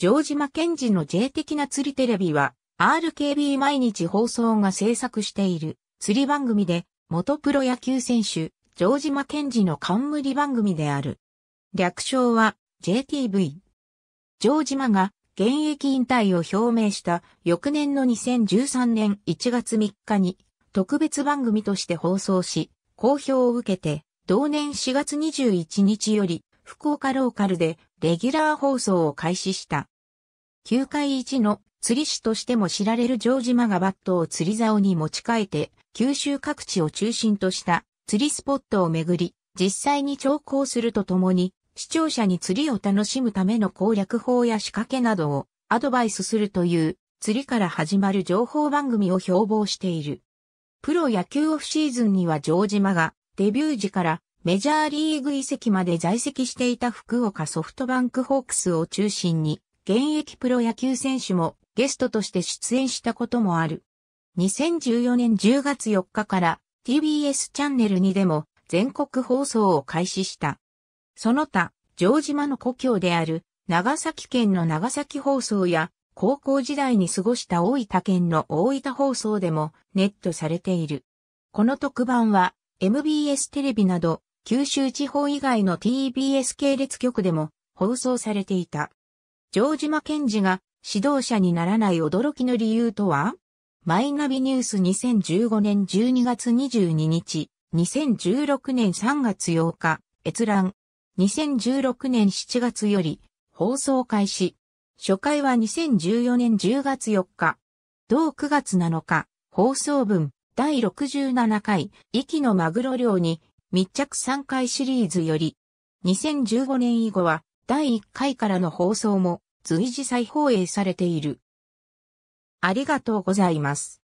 ジョージ・マケンジの J 的な釣りテレビは、RKB 毎日放送が制作している釣り番組で、元プロ野球選手、ジョージ・マケンジの冠番組である。略称は JTV。ジョージ・マが現役引退を表明した翌年の2013年1月3日に特別番組として放送し、好評を受けて同年4月21日より福岡ローカルでレギュラー放送を開始した。球界一の釣り師としても知られるジョージマがバットを釣り竿に持ち替えて、九州各地を中心とした釣りスポットをめぐり、実際に調校するとともに、視聴者に釣りを楽しむための攻略法や仕掛けなどをアドバイスするという釣りから始まる情報番組を標榜している。プロ野球オフシーズンには城島がデビュー時からメジャーリーグ移籍まで在籍していた福岡ソフトバンクホークスを中心に、現役プロ野球選手もゲストとして出演したこともある。2014年10月4日から TBS チャンネルにでも全国放送を開始した。その他、城島の故郷である長崎県の長崎放送や高校時代に過ごした大分県の大分放送でもネットされている。この特番は MBS テレビなど九州地方以外の TBS 系列局でも放送されていた。城島健治が指導者にならない驚きの理由とはマイナビニュース2015年12月22日、2016年3月8日、閲覧。2016年7月より放送開始。初回は2014年10月4日。同9月7日、放送分第67回、息のマグロ漁に密着3回シリーズより、2015年以後は第1回からの放送も随時再放映されている。ありがとうございます。